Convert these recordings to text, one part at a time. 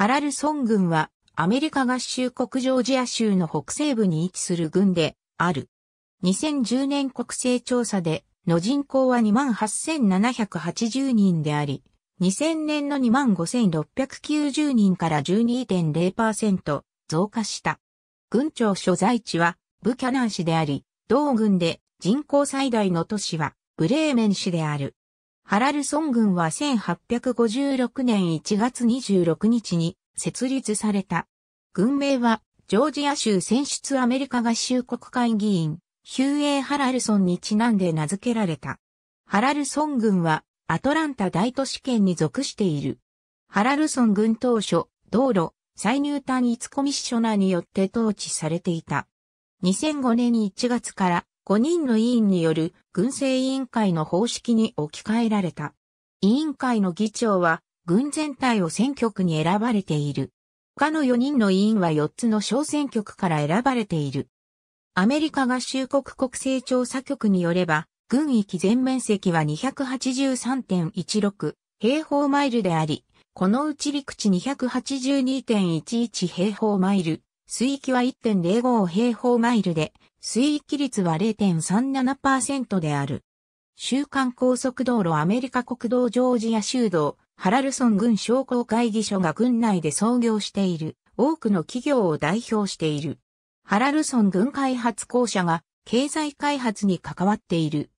ハラルソン軍はアメリカ合衆国ジョージア州の北西部に位置する軍である。2010年国勢調査での人口は28,780人であり、2000年の25,690人から12.0%増加した。軍庁所在地はブキャナン市であり、同軍で人口最大の都市はブレーメン市である。ハラルソン軍は1856年1月26日に設立された。軍名は、ジョージア州選出アメリカ合衆国会議員、ヒューエー・ハラルソンにちなんで名付けられた。ハラルソン軍は、アトランタ大都市圏に属している。ハラルソン軍当初、道路、再入単一コミッショナーによって統治されていた。2005年1月から5人の委員による軍政委員会の方式に置き換えられた。委員会の議長は軍全体を選挙区に選ばれている。他の4人の委員は4つの小選挙区から選ばれている。アメリカ合衆国国勢調査局によれば、軍域全面積は283.16平方マイルであり、このうち陸地282.11平方マイル、水域は1.05平方マイルで、水域率は0.37%である。週間高速道路アメリカ国道ジョージア州道、ハラルソン軍商工会議所が軍内で創業している、多くの企業を代表している。ハラルソン軍開発公社が経済開発に関わっている。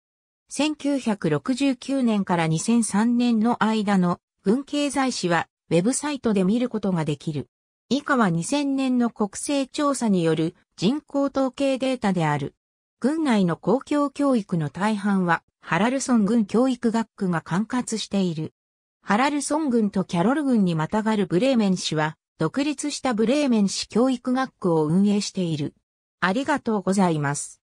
1969年から2003年の間の軍経済史はウェブサイトで見ることができる。以下は2000年の国勢調査による人口統計データである。軍内の公共教育の大半はハラルソン軍教育学区が管轄している。ハラルソン軍とキャロル軍にまたがるブレーメン市は独立したブレーメン市教育学区を運営している。ありがとうございます。